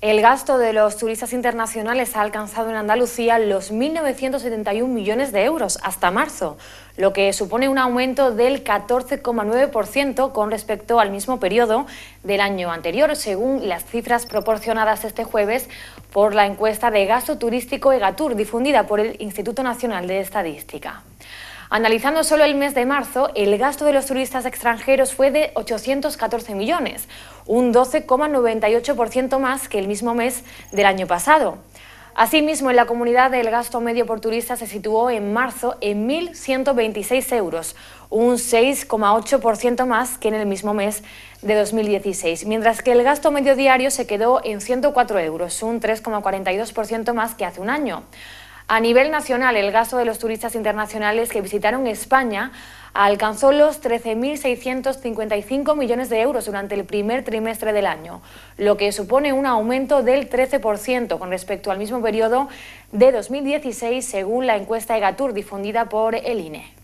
El gasto de los turistas internacionales ha alcanzado en Andalucía los 1.971 millones de euros hasta marzo, lo que supone un aumento del 14,9% con respecto al mismo periodo del año anterior, según las cifras proporcionadas este jueves por la encuesta de gasto turístico EGATUR difundida por el Instituto Nacional de Estadística. Analizando solo el mes de marzo, el gasto de los turistas extranjeros fue de 814 millones, un 12,98% más que el mismo mes del año pasado. Asimismo, en la comunidad el gasto medio por turista se situó en marzo en 1.126 euros, un 6,8% más que en el mismo mes de 2016, mientras que el gasto medio diario se quedó en 104 euros, un 3,42% más que hace un año. A nivel nacional, el gasto de los turistas internacionales que visitaron España alcanzó los 13.655 millones de euros durante el primer trimestre del año, lo que supone un aumento del 13% con respecto al mismo periodo de 2016, según la encuesta EGATUR difundida por el INE.